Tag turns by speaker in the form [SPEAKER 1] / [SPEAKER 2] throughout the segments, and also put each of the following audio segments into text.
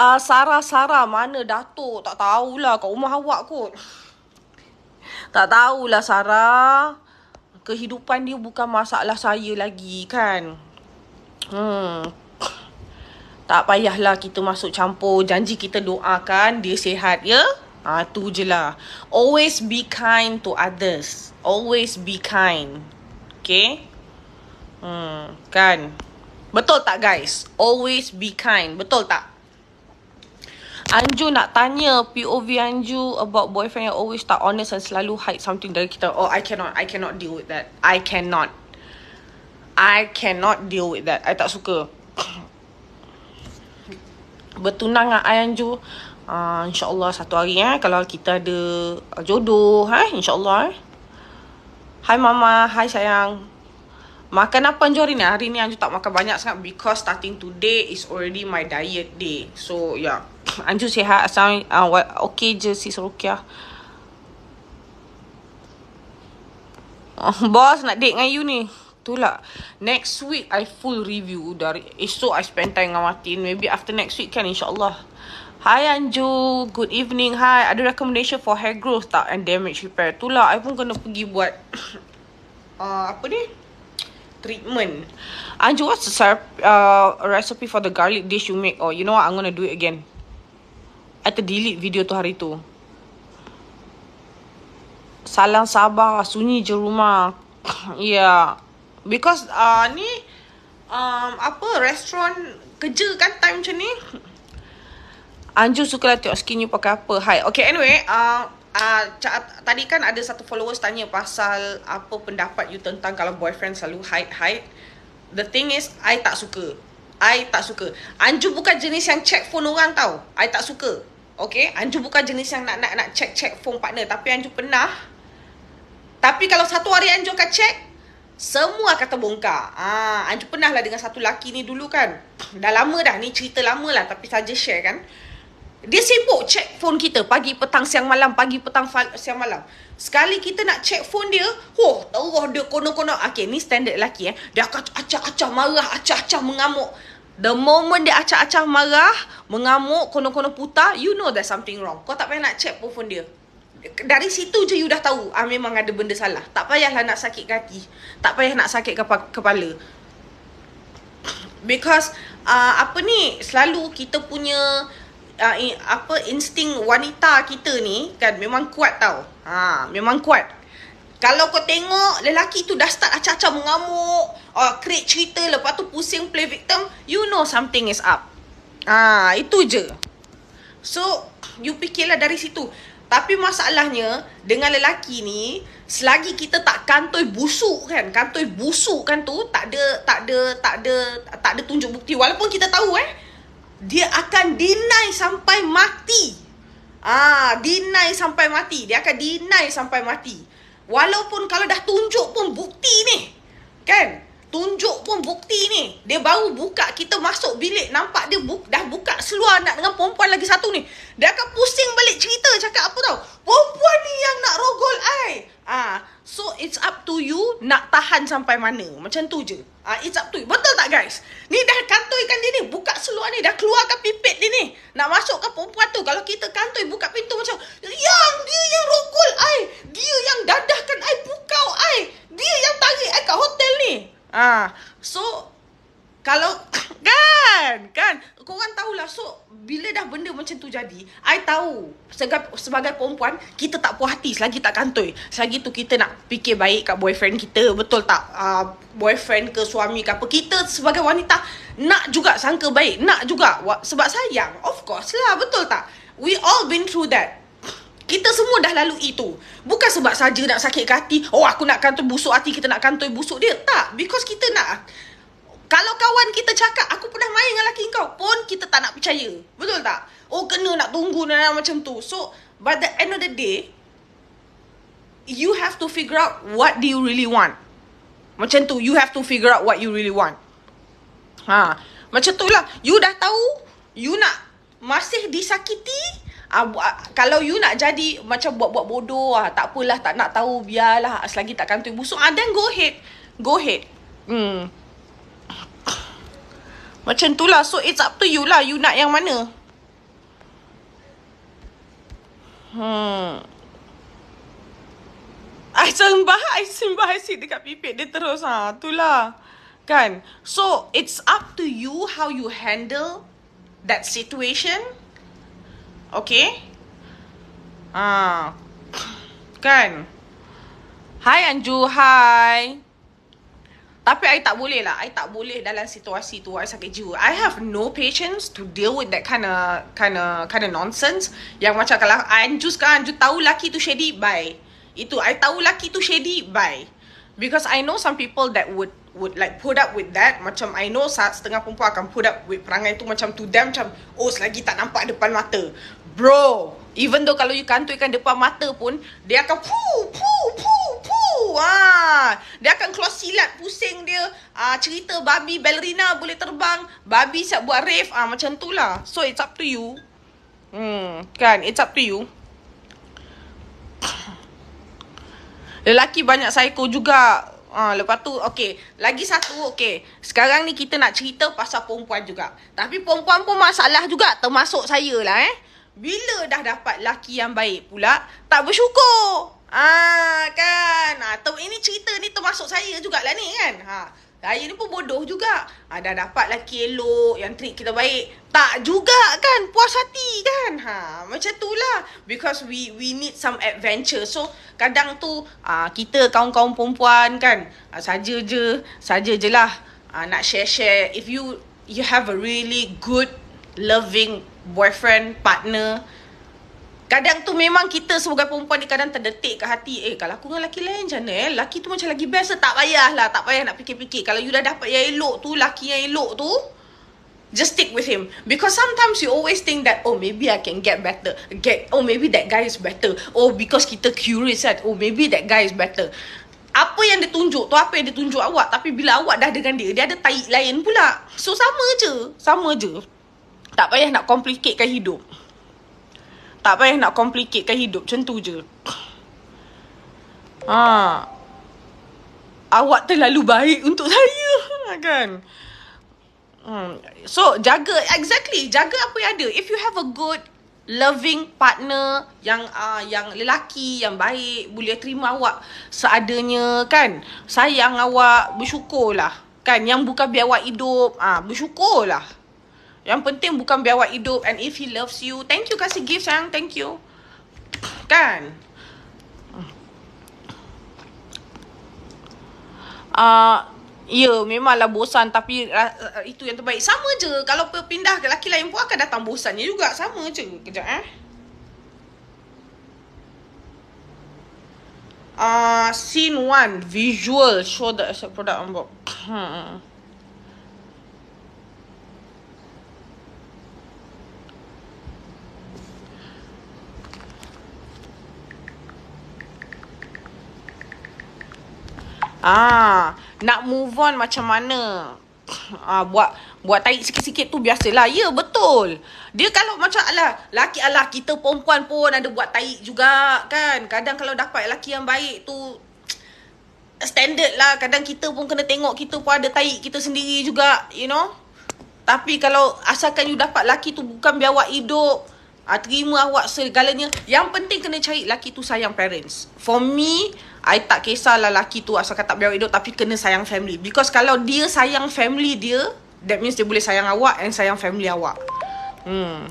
[SPEAKER 1] uh, Sarah Sarah mana Datuk tak tahulah kat rumah awak kot. Tak tahulah Sarah. Kehidupan dia bukan masalah saya lagi kan. Hmm. Tak payahlah kita masuk campur. Janji kita doakan dia sihat ya. Ha, tu je lah. Always be kind to others. Always be kind. Okay? Hmm, kan? Betul tak guys? Always be kind. Betul tak? Anju nak tanya POV Anju about boyfriend yang always tak honest and selalu hide something dari kita. Oh, I cannot. I cannot deal with that. I cannot. I cannot deal with that. I tak suka. Bertunang dengan I Anju. Uh, InsyaAllah satu hari eh. Kalau kita ada jodoh. Eh? InsyaAllah eh. Hai Mama. Hai sayang. Makan apa Anju hari ni? Hari ni Anju tak makan banyak sangat. Because starting today is already my diet day. So, yeah. Anju just sihat sound uh, okay je sis Rukia. Uh, oh, boss nak date dengan you ni. Itulah. Next week I full review dari esok I spend time dengan Martin. Maybe after next week kan insyaAllah. Hi Anju, good evening. Hi, ada recommendation for hair growth tak and damage repair? Itulah, I pun kena pergi buat uh, apa ni? Treatment. Anju, what's the uh, recipe for the garlic dish you make? Oh, you know what? I'm gonna do it again. I terdelete video tu hari tu. Salam sabar, sunyi je rumah. yeah. Ya. Because uh, ni, um, apa, restoran kerja kan time macam ni. Anju suka lah tengok skin you pakai apa. Hai. Okay, anyway. Uh, uh, tadi kan ada satu followers tanya pasal apa pendapat you tentang kalau boyfriend selalu hide-hide. The thing is, I tak suka. I tak suka. Anju bukan jenis yang check phone orang tau. I tak suka. Okay Anju bukan jenis yang nak nak nak check check phone partner Tapi Anju pernah Tapi kalau satu hari Anju akan check Semua akan terbongkar Ah, Anju pernah lah dengan satu laki ni dulu kan Dah lama dah ni cerita lama lah Tapi saja share kan dia sibuk check phone kita Pagi, petang, siang, malam Pagi, petang, siang, malam Sekali kita nak check phone dia Oh, teruah dia kono konon Okay, ni standard laki eh Dia akan acah-acah marah Acah-acah mengamuk The moment dia acah-acah marah, mengamuk, kono-kono putar, you know there's something wrong. Kau tak payah nak check pun dia. Dari situ je you dah tahu ah, memang ada benda salah. Tak payahlah nak sakit kaki. Tak payah nak sakit kepa- kepala. Because uh, apa ni selalu kita punya uh, ah, in, apa insting wanita kita ni kan memang kuat tau. Ha, memang kuat. Kalau kau tengok lelaki tu dah start acak-acak mengamuk, uh, create cerita lepas tu pusing play victim, you know something is up. Ah, uh, itu je. So, you fikirlah dari situ. Tapi masalahnya dengan lelaki ni, selagi kita tak kantoi busuk kan, kantoi busuk kan tu tak ada tak ada tak ada tak ada tunjuk bukti walaupun kita tahu eh dia akan deny sampai mati. Ah, deny sampai mati. Dia akan deny sampai mati. Walaupun kalau dah tunjuk pun bukti ni. Kan? tunjuk pun bukti ni. Dia baru buka kita masuk bilik nampak dia bu- dah buka seluar nak dengan perempuan lagi satu ni. Dia akan pusing balik cerita cakap apa tau. Perempuan ni yang nak rogol ai. Ah, so it's up to you nak tahan sampai mana. Macam tu je. Ah, it's up to you. Betul tak guys? Ni dah kantoikan dia ni, buka seluar ni, dah keluarkan pipit dia ni. Nak masuk ke perempuan tu. Kalau kita kantoi buka pintu macam yang dia yang rogol ai. Dia yang dadahkan ai pukau ai. Dia yang tarik ai kat hotel ni. Ah, so kalau kan kan kau orang tahulah so bila dah benda macam tu jadi I tahu sebagai, sebagai perempuan kita tak puas hati selagi tak kantoi selagi tu kita nak fikir baik kat boyfriend kita betul tak uh, boyfriend ke suami ke apa kita sebagai wanita nak juga sangka baik nak juga sebab sayang of course lah betul tak we all been through that kita semua dah lalu itu. Bukan sebab saja nak sakit hati. Oh aku nak kantoi busuk hati. Kita nak kantoi busuk dia. Tak. Because kita nak. Kalau kawan kita cakap. Aku pernah main dengan lelaki kau. Pun kita tak nak percaya. Betul tak? Oh kena nak tunggu. Dan macam tu. So by the end of the day. You have to figure out. What do you really want? Macam tu. You have to figure out what you really want. Ha. Macam tu lah. You dah tahu. You nak masih disakiti uh, uh, kalau you nak jadi macam buat-buat bodoh ah tak apalah tak nak tahu biarlah ah, lagi tak kantoi busuk uh, then go ahead go ahead hmm macam tu lah. So it's up to you lah. You nak yang mana. Hmm. I sembah. I sembah asyik dekat pipit dia terus. Ha. Tu lah. Kan. So it's up to you how you handle that situation. Okay ha. Kan Hai Anju, hai Tapi I tak boleh lah I tak boleh dalam situasi tu I sakit jiwa I have no patience to deal with that kind of kind of, kind of nonsense Yang macam kalau Anju sekarang Anju tahu laki tu shady, bye Itu, I tahu laki tu shady, bye Because I know some people that would would like put up with that macam I know setengah perempuan akan put up with perangai tu macam to them macam oh selagi tak nampak depan mata Bro, even though kalau you kantuikan depan mata pun, dia akan puu puu puu pu. Ah, dia akan close silat pusing dia. Ah, cerita babi ballerina boleh terbang, babi siap buat rave. Ah, macam tu lah. So it's up to you. Hmm, kan? It's up to you. Lelaki banyak psycho juga. Ah, lepas tu okey, lagi satu okey. Sekarang ni kita nak cerita pasal perempuan juga. Tapi perempuan pun masalah juga termasuk saya lah eh bila dah dapat laki yang baik pula tak bersyukur. Ah kan. Atau ha, ini cerita ni termasuk saya jugaklah ni kan. Ha. Saya ni pun bodoh juga. Ha, dah dapat laki elok yang treat kita baik. Tak juga kan puas hati kan. Ha macam lah. because we we need some adventure. So kadang tu ha, kita kaum-kaum perempuan kan ha, saja je saja je lah. ha, nak share-share if you you have a really good loving boyfriend, partner. Kadang tu memang kita sebagai perempuan ni kadang terdetik kat hati. Eh, kalau aku dengan lelaki lain macam mana eh? Lelaki tu macam lagi best tak payah lah Tak payah nak fikir-fikir. Kalau you dah dapat yang elok tu, lelaki yang elok tu, just stick with him. Because sometimes you always think that, oh, maybe I can get better. Get, oh, maybe that guy is better. Oh, because kita curious kan. Oh, maybe that guy is better. Apa yang dia tunjuk tu apa yang dia tunjuk awak. Tapi bila awak dah dengan dia, dia ada taik lain pula. So, sama je. Sama je. Tak payah nak complicatekan hidup. Tak payah nak complicatekan hidup. Macam tu je. Ha. Awak terlalu baik untuk saya. Kan? Hmm. So, jaga. Exactly. Jaga apa yang ada. If you have a good loving partner yang uh, yang lelaki yang baik boleh terima awak seadanya kan sayang awak bersyukurlah kan yang bukan biar awak hidup ah uh, bersyukurlah yang penting bukan biar awak hidup and if he loves you. Thank you kasih gift sayang. Thank you. Kan? Ah, uh, Ya memanglah bosan tapi uh, itu yang terbaik Sama je kalau pindah ke lelaki lain pun akan datang bosannya juga Sama je Kejap eh Ah, uh, scene 1 Visual Show the product on board hmm. Ah, nak move on macam mana? Ah, buat buat tahi sikit-sikit tu biasalah. Ya, betul. Dia kalau macam alah, laki alah kita perempuan pun ada buat tahi juga kan. Kadang kalau dapat laki yang baik tu standard lah. Kadang kita pun kena tengok kita pun ada tahi kita sendiri juga, you know. Tapi kalau asalkan you dapat laki tu bukan biar awak hidup, ah, terima awak segalanya. Yang penting kena cari laki tu sayang parents. For me, I tak kisahlah lelaki tu asal tak biar hidup tapi kena sayang family. Because kalau dia sayang family dia, that means dia boleh sayang awak and sayang family awak. Hmm.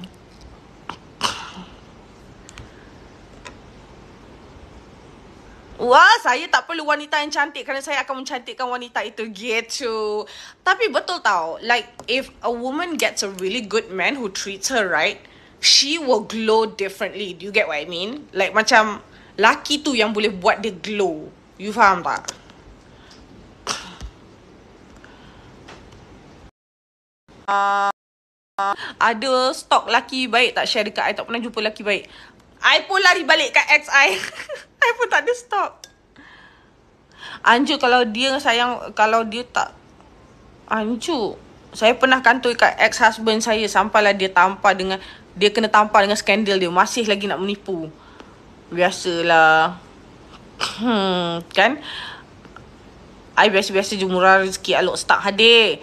[SPEAKER 1] Wah, saya tak perlu wanita yang cantik kerana saya akan mencantikkan wanita itu. Gitu. Tapi betul tau. Like, if a woman gets a really good man who treats her right, she will glow differently. Do you get what I mean? Like, macam... Laki tu yang boleh buat dia glow. You faham tak? Uh, ada stok laki baik tak share dekat I tak pernah jumpa laki baik. I pun lari balik kat ex I. I pun tak ada stok. Anju kalau dia sayang kalau dia tak Anju. Saya pernah kantoi kat ex husband saya sampailah dia tampar dengan dia kena tampar dengan skandal dia masih lagi nak menipu biasalah hmm, kan I biasa-biasa jumurah rezeki alok start hadir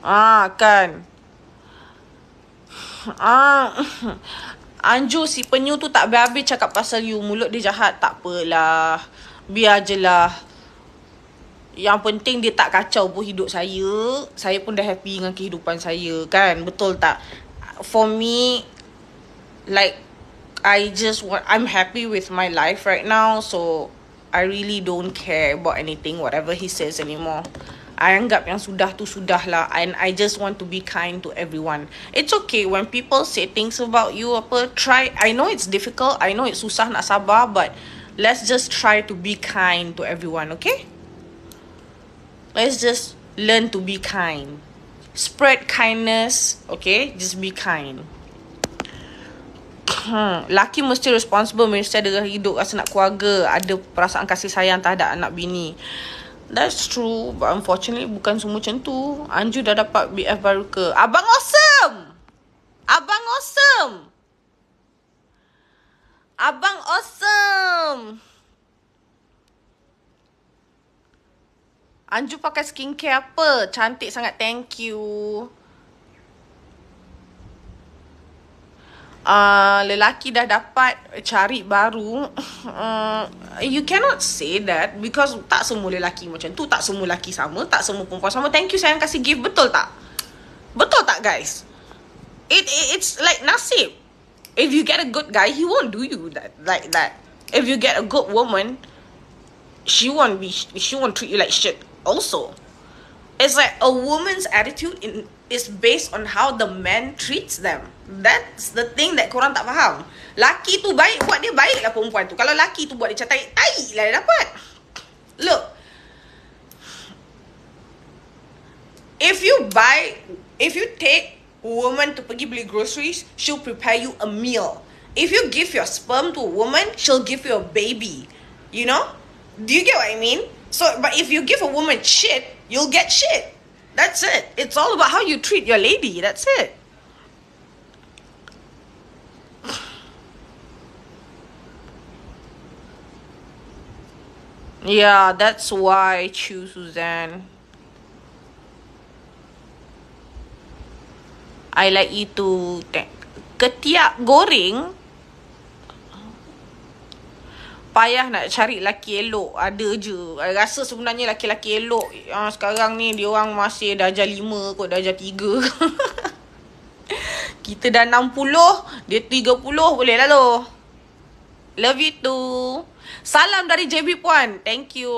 [SPEAKER 1] ah kan ah Anju si penyu tu tak habis-habis cakap pasal you mulut dia jahat tak apalah biar je lah yang penting dia tak kacau pun hidup saya saya pun dah happy dengan kehidupan saya kan betul tak for me like I just want, I'm happy with my life right now, so I really don't care about anything whatever he says anymore. I anggap yang sudah tu sudah lah and I just want to be kind to everyone. It's okay when people say things about you apa try I know it's difficult, I know it's susah nak sabar but let's just try to be kind to everyone, okay? Let's just learn to be kind. Spread kindness, okay? Just be kind hmm, laki mesti responsible mesti ada hidup rasa nak keluarga ada perasaan kasih sayang tak ada anak bini that's true but unfortunately bukan semua macam tu Anju dah dapat BF baru ke abang awesome abang awesome abang awesome Anju pakai skincare apa? Cantik sangat, thank you. uh, lelaki dah dapat cari baru uh, you cannot say that because tak semua lelaki macam tu tak semua lelaki sama tak semua perempuan sama thank you sayang kasih gift betul tak betul tak guys it, it it's like nasib if you get a good guy he won't do you that like that if you get a good woman she won't be she won't treat you like shit also it's like a woman's attitude in, is based on how the man treats them. That's the thing that korang tak faham. Laki tu baik buat dia baik lah perempuan tu. Kalau laki tu buat dia cantik, tai lah dia dapat. Look. If you buy, if you take woman to pergi beli groceries, she'll prepare you a meal. If you give your sperm to a woman, she'll give you a baby. You know? Do you get what I mean? So, but if you give a woman shit, you'll get shit. That's it. It's all about how you treat your lady. That's it. Yeah, that's why I choose Suzanne. I like you to ketiak goreng payah nak cari laki elok ada je. I rasa sebenarnya laki-laki elok uh, sekarang ni dia orang masih dah darjah 5 kot darjah tiga. Kita dah enam puluh, dia 30 boleh lah lo. Love you too. Salam dari JB Puan. Thank you.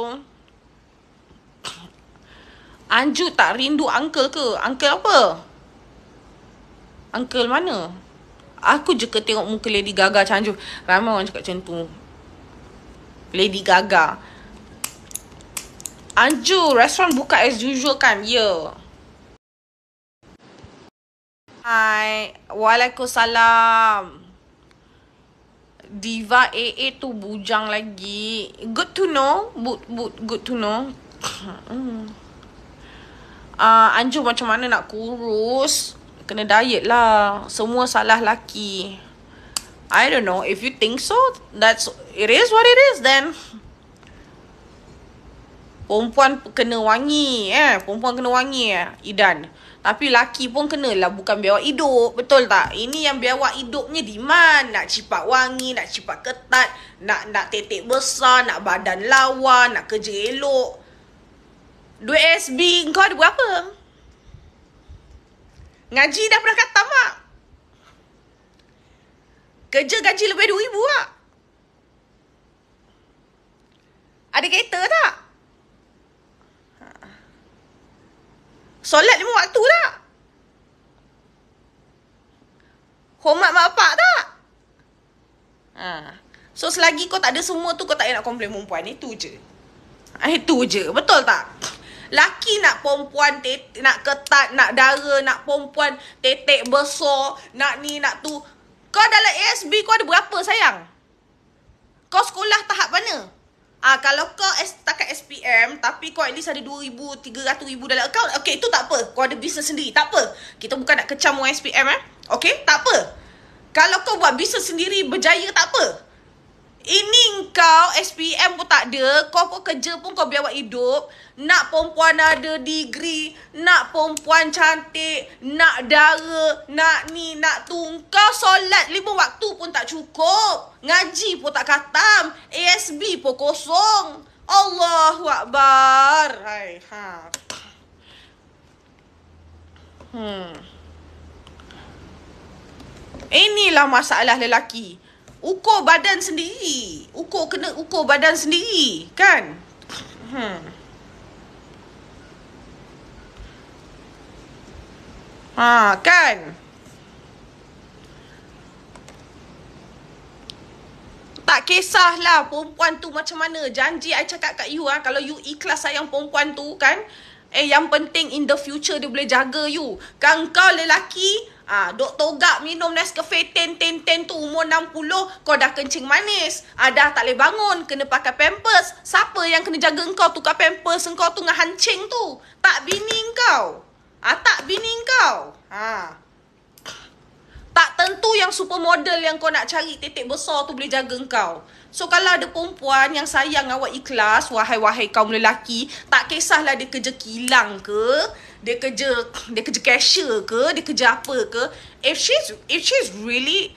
[SPEAKER 1] Anju tak rindu uncle ke? Uncle apa? Uncle mana? Aku je ke tengok muka Lady Gaga macam Anju. Ramai orang cakap macam tu. Lady Gaga. Anju, restoran buka as usual kan? Ya. Yeah. Hai. Waalaikumsalam. Diva AA tu bujang lagi. Good to know. But, but, good to know. Ah, uh, Anju macam mana nak kurus? Kena diet lah. Semua salah laki. I don't know. If you think so, that's it is what it is then. Perempuan kena wangi eh. Perempuan kena wangi eh. Idan. Tapi laki pun kena lah bukan biawak hidup. Betul tak? Ini yang biawak hidupnya mana? Nak cipak wangi, nak cipak ketat. Nak nak tetek besar, nak badan lawa, nak kerja elok. Duit SB kau ada berapa? Ngaji dah pernah kata mak. Kerja gaji lebih RM2,000 lah. Ada kereta tak? Solat lima waktu tak? Hormat mak bapak tak? Ha. So selagi kau tak ada semua tu kau tak nak komplain perempuan. Itu je. Ha, itu je. Betul tak? Laki nak perempuan tet- nak ketat, nak dara, nak perempuan tetek besar, nak ni, nak tu. Kau dalam ASB kau ada berapa sayang? Kau sekolah tahap mana? Ah kalau kau setakat SPM tapi kau at least ada 2000 300000 dalam account, okay itu tak apa. Kau ada bisnes sendiri, tak apa. Kita bukan nak kecam orang SPM eh. okay, tak apa. Kalau kau buat bisnes sendiri berjaya tak apa. Ini kau SPM pun tak ada Kau pun kerja pun kau biar buat hidup Nak perempuan ada degree Nak perempuan cantik Nak dara Nak ni nak tu Kau solat lima waktu pun tak cukup Ngaji pun tak katam ASB pun kosong Allahu Akbar Hai ha. Hmm Inilah masalah lelaki ukur badan sendiri. Ukur kena ukur badan sendiri, kan? Hmm. Ha, kan? Tak kisahlah perempuan tu macam mana. Janji I cakap kat you ah, kalau you ikhlas sayang perempuan tu kan, eh yang penting in the future dia boleh jaga you. Kan kau lelaki, Ah, ha, dok togak minum Nescafe ten ten ten tu umur 60 kau dah kencing manis. Ah, ha, dah tak boleh bangun kena pakai Pampers. Siapa yang kena jaga engkau tukar Pampers engkau tu dengan hancing tu? Tak bini kau, Ah, ha, tak bini kau. Ha. Ah. Tak tentu yang supermodel yang kau nak cari titik besar tu boleh jaga engkau. So kalau ada perempuan yang sayang awak ikhlas, wahai-wahai kaum lelaki, tak kisahlah dia kerja kilang ke, dia kerja dia kerja cashier ke dia kerja apa ke if she's if she's really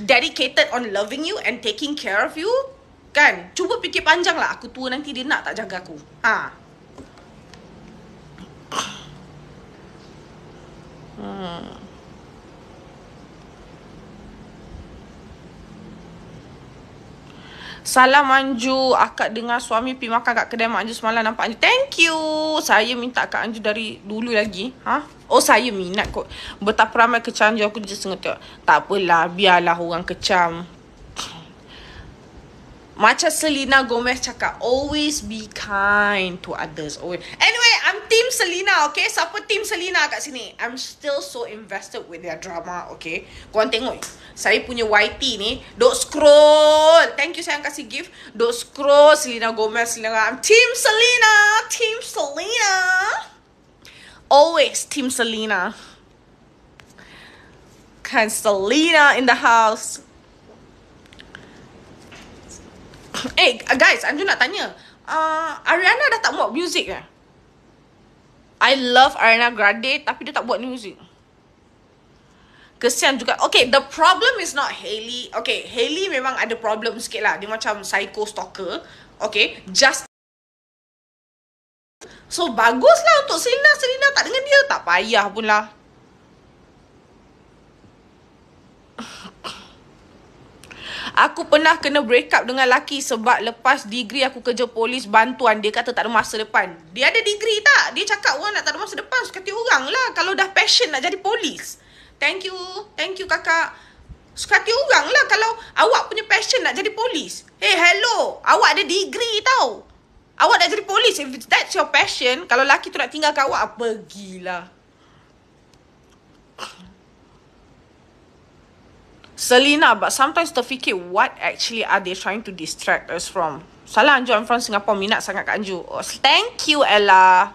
[SPEAKER 1] dedicated on loving you and taking care of you kan cuba fikir panjang lah aku tua nanti dia nak tak jaga aku ha hmm. Salam Anju. Akak dengar suami pergi makan kat kedai Mak Anju semalam nampak Anju. Thank you. Saya minta Kak Anju dari dulu lagi. Ha? Oh, saya minat kot. Betapa ramai kecam je. Aku just sengaja tengok. Tak apalah. Biarlah orang kecam. Macam Selena Gomez cakap, always be kind to others. Always. Anyway, I'm team Selena, okay? Siapa team Selena kat sini? I'm still so invested with their drama, okay? Korang tengok. Saya punya YT ni. Dok scroll. Thank you saya yang kasih gift. Dok scroll Selena Gomez, Selena. I'm team Selena. Team Selena. Always team Selena. Kan Selena in the house. Eh, hey, guys. I'm nak tanya. Uh, Ariana dah tak buat music ke? Eh? I love Ariana Grande tapi dia tak buat music. Kesian juga. Okay, the problem is not Hailey. Okay, Hailey memang ada problem sikit lah. Dia macam psycho stalker. Okay, just So, baguslah untuk Selena. Selena tak dengan dia. Tak payah pun lah. Aku pernah kena break up dengan laki sebab lepas degree aku kerja polis bantuan. Dia kata tak ada masa depan. Dia ada degree tak? Dia cakap orang nak tak ada masa depan. Sekati orang lah kalau dah passion nak jadi polis. Thank you. Thank you kakak. Sekati orang lah kalau awak punya passion nak jadi polis. Hey hello. Awak ada degree tau. Awak nak jadi polis. If that's your passion, kalau laki tu nak tinggalkan awak, ah, pergilah. Selina, but sometimes terfikir what actually are they trying to distract us from. Salah Anju, I'm from Singapore. Minat sangat kat Anju. Oh, thank you, Ella.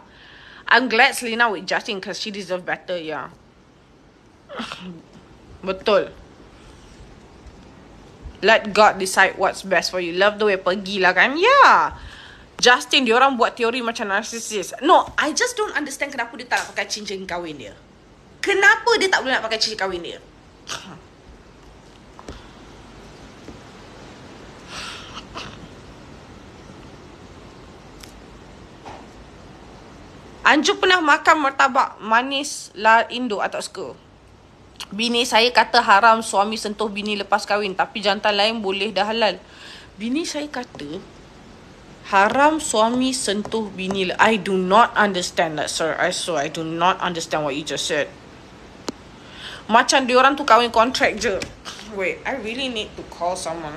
[SPEAKER 1] I'm glad Selina with Justin because she deserve better, yeah. Betul. Let God decide what's best for you. Love the way pergi lah kan. Yeah. Justin, dia orang buat teori macam narcissist. No, I just don't understand kenapa dia tak nak pakai cincin kahwin dia. Kenapa dia tak boleh nak pakai cincin kahwin dia? Anju pernah makan martabak manis la Indo atau suka? Bini saya kata haram suami sentuh bini lepas kahwin. Tapi jantan lain boleh dah halal. Bini saya kata haram suami sentuh bini. I do not understand that sir. I so I do not understand what you just said. Macam diorang tu kahwin kontrak je. Wait, I really need to call someone.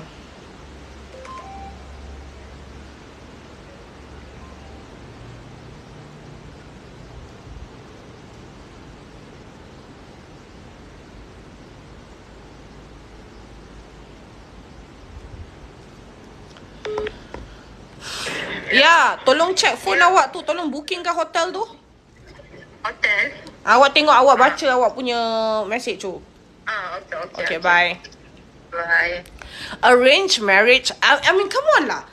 [SPEAKER 1] Ya, tolong check phone ya. awak tu. Tolong booking kan hotel tu. Hotel? Awak tengok awak baca awak punya message tu. Ah, okey, okey. Okey, okay. bye. Bye. Arrange marriage. I, I mean, come on lah.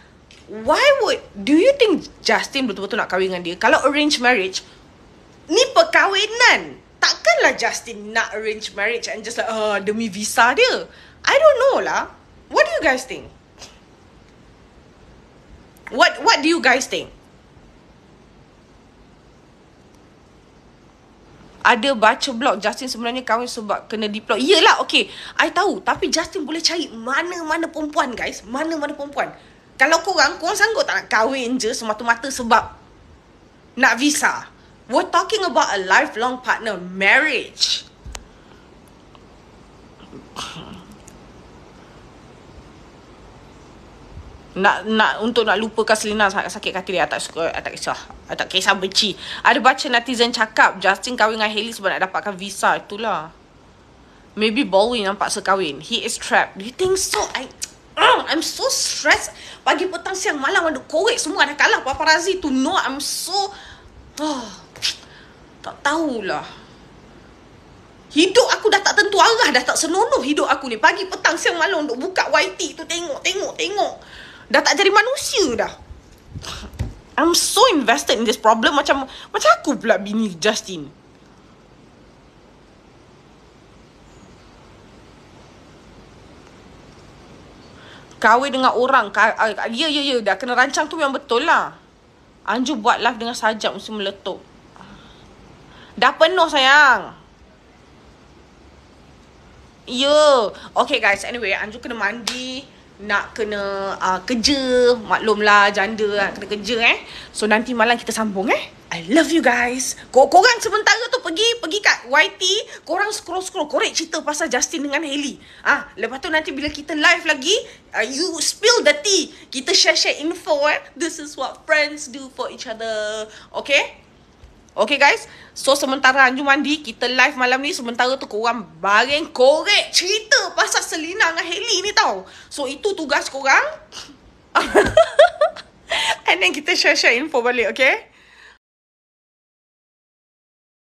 [SPEAKER 1] Why would... Do you think Justin betul-betul nak kahwin dengan dia? Kalau arrange marriage, ni perkahwinan. Takkanlah Justin nak arrange marriage and just like, uh, demi visa dia. I don't know lah. What do you guys think? What What do you guys think? Ada baca blog Justin sebenarnya kahwin sebab kena diplot. Yelah, okay. I tahu. Tapi Justin boleh cari mana-mana perempuan, guys. Mana-mana perempuan. Kalau kau korang, kau sanggup tak nak kahwin je semata-mata sebab nak visa. We're talking about a lifelong partner marriage. nak nak untuk nak lupakan Selena sakit hati dia tak suka tak kisah tak kisah benci ada baca netizen cakap Justin kahwin dengan Hailey sebab nak dapatkan visa itulah maybe Bowie nampak sekawin he is trapped do you think so I I'm so stressed pagi petang siang malam ada korek semua ada kalah paparazzi tu no I'm so oh, tak tahulah Hidup aku dah tak tentu arah, dah tak senonoh hidup aku ni. Pagi petang siang malam duk buka YT tu tengok, tengok, tengok. Dah tak jadi manusia dah. I'm so invested in this problem macam macam aku pula bini Justin. Kawin dengan orang eh, Ya ya ya Dah kena rancang tu yang betul lah Anju buat live dengan sajak Mesti meletup Dah penuh sayang Ya yeah. Okay guys Anyway Anju kena mandi nak kena uh, kerja maklumlah janda kan kena kerja eh so nanti malam kita sambung eh I love you guys Kor korang sementara tu pergi pergi kat YT korang scroll scroll korek cerita pasal Justin dengan Hailey ah lepas tu nanti bila kita live lagi uh, you spill the tea kita share share info eh this is what friends do for each other okay Okay guys, so sementara anjum mandi, kita live malam ni sementara tu korang baring korek cerita pasal Selina dengan Heli ni tau. So itu tugas korang. And then kita share-share info balik, okay?